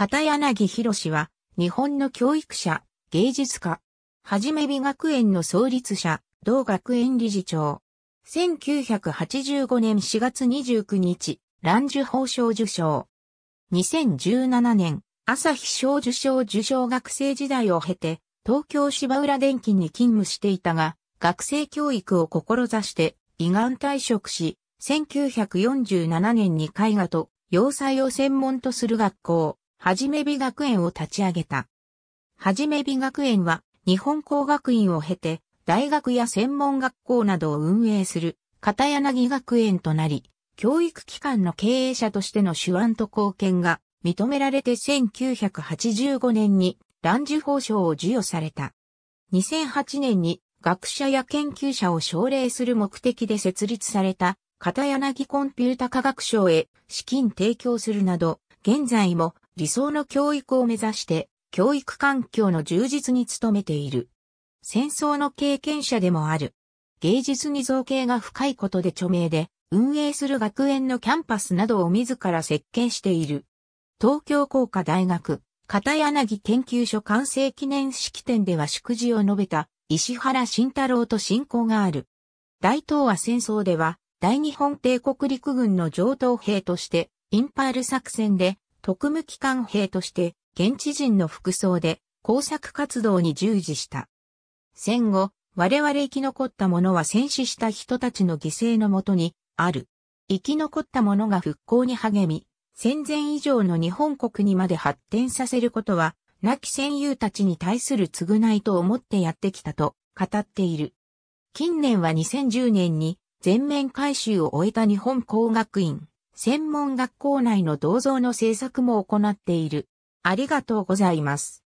片柳博は、日本の教育者、芸術家、はじめ美学園の創立者、同学園理事長。1985年4月29日、蘭寿法賞受賞。2017年、朝日賞受賞受賞学生時代を経て、東京芝浦電機に勤務していたが、学生教育を志して、胃がん退職し、1947年に絵画と洋裁を専門とする学校、はじめ美学園を立ち上げた。はじめ美学園は、日本工学院を経て、大学や専門学校などを運営する、片柳学園となり、教育機関の経営者としての手腕と貢献が認められて1985年に乱受法賞を授与された。2008年に学者や研究者を奨励する目的で設立された片柳コンピュータ科学賞へ資金提供するなど、現在も理想の教育を目指して、教育環境の充実に努めている。戦争の経験者でもある。芸術に造形が深いことで著名で、運営する学園のキャンパスなどを自ら設計している。東京工科大学、片柳研究所完成記念式典では祝辞を述べた石原慎太郎と親交がある。大東亜戦争では、大日本帝国陸軍の上等兵として、インパール作戦で特務機関兵として、現地人の服装で工作活動に従事した。戦後、我々生き残った者は戦死した人たちの犠牲のもとに、ある。生き残った者が復興に励み、戦前以上の日本国にまで発展させることは、亡き戦友たちに対する償いと思ってやってきたと語っている。近年は2010年に全面改修を終えた日本工学院専門学校内の銅像の制作も行っている。ありがとうございます。